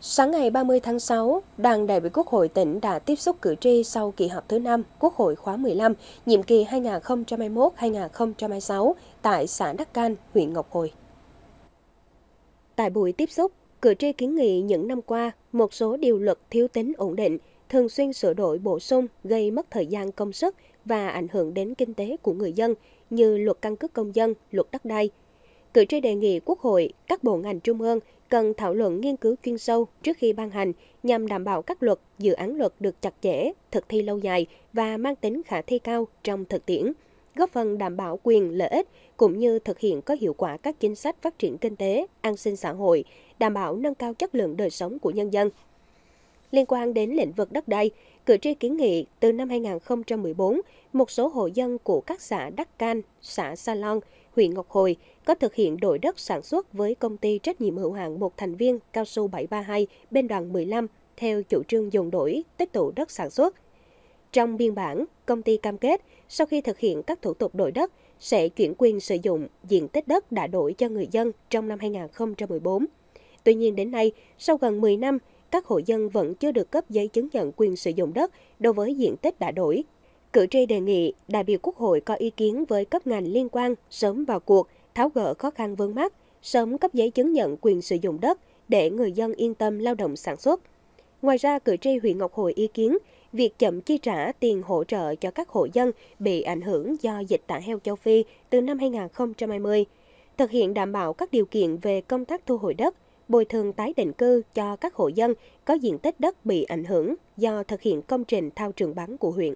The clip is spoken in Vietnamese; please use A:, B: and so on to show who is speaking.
A: Sáng ngày 30 tháng 6, đoàn đại biểu Quốc hội tỉnh đã tiếp xúc cử tri sau kỳ họp thứ 5 Quốc hội khóa 15, nhiệm kỳ 2021-2026 tại xã Đắc Can, huyện Ngọc Hồi. Tại buổi tiếp xúc, cử tri kiến nghị những năm qua, một số điều luật thiếu tính ổn định, thường xuyên sửa đổi bổ sung gây mất thời gian công sức và ảnh hưởng đến kinh tế của người dân như luật căn cước công dân, luật đất đai, cử tri đề nghị Quốc hội, các bộ ngành trung ương cần thảo luận nghiên cứu chuyên sâu trước khi ban hành nhằm đảm bảo các luật, dự án luật được chặt chẽ, thực thi lâu dài và mang tính khả thi cao trong thực tiễn, góp phần đảm bảo quyền lợi ích cũng như thực hiện có hiệu quả các chính sách phát triển kinh tế, an sinh xã hội, đảm bảo nâng cao chất lượng đời sống của nhân dân liên quan đến lĩnh vực đất đai, cử tri kiến nghị từ năm 2014, một số hộ dân của các xã Đắc Can, xã Sa Lon, huyện Ngọc Hồi có thực hiện đổi đất sản xuất với công ty trách nhiệm hữu hạn một thành viên cao su 732 bên đoàn 15 theo chủ trương dồn đổi, tích tụ đất sản xuất. Trong biên bản, công ty cam kết sau khi thực hiện các thủ tục đổi đất sẽ chuyển quyền sử dụng diện tích đất đã đổi cho người dân trong năm 2014. Tuy nhiên đến nay, sau gần 10 năm, các hộ dân vẫn chưa được cấp giấy chứng nhận quyền sử dụng đất đối với diện tích đã đổi. Cử tri đề nghị đại biểu Quốc hội có ý kiến với cấp ngành liên quan sớm vào cuộc, tháo gỡ khó khăn vướng mắt, sớm cấp giấy chứng nhận quyền sử dụng đất để người dân yên tâm lao động sản xuất. Ngoài ra, cử tri huyện Ngọc Hồi ý kiến việc chậm chi trả tiền hỗ trợ cho các hộ dân bị ảnh hưởng do dịch tả heo châu Phi từ năm 2020, thực hiện đảm bảo các điều kiện về công tác thu hồi đất – bồi thường tái định cư cho các hộ dân có diện tích đất bị ảnh hưởng do thực hiện công trình thao trường bắn của huyện.